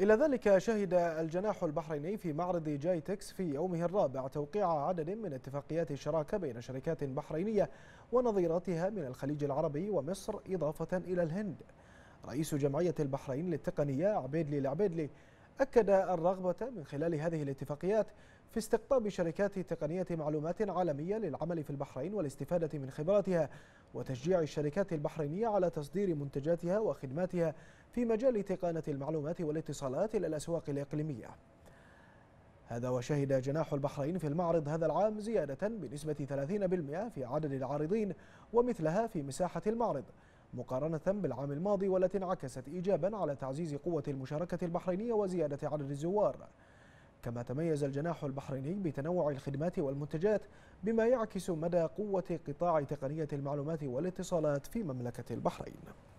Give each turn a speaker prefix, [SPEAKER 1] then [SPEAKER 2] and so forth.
[SPEAKER 1] إلى ذلك شهد الجناح البحريني في معرض جايتكس في يومه الرابع توقيع عدد من اتفاقيات الشراكة بين شركات بحرينية ونظيراتها من الخليج العربي ومصر إضافة إلى الهند رئيس جمعية البحرين للتقنية عبيدلي العبيدلي أكد الرغبة من خلال هذه الاتفاقيات في استقطاب شركات تقنية معلومات عالمية للعمل في البحرين والاستفادة من خبراتها وتشجيع الشركات البحرينية على تصدير منتجاتها وخدماتها في مجال تقانة المعلومات والاتصالات إلى الأسواق الإقليمية هذا وشهد جناح البحرين في المعرض هذا العام زيادة بنسبة 30% في عدد العارضين ومثلها في مساحة المعرض مقارنة بالعام الماضي والتي انعكست إيجابا على تعزيز قوة المشاركة البحرينية وزيادة عدد الزوار كما تميز الجناح البحريني بتنوع الخدمات والمنتجات بما يعكس مدى قوة قطاع تقنية المعلومات والاتصالات في مملكة البحرين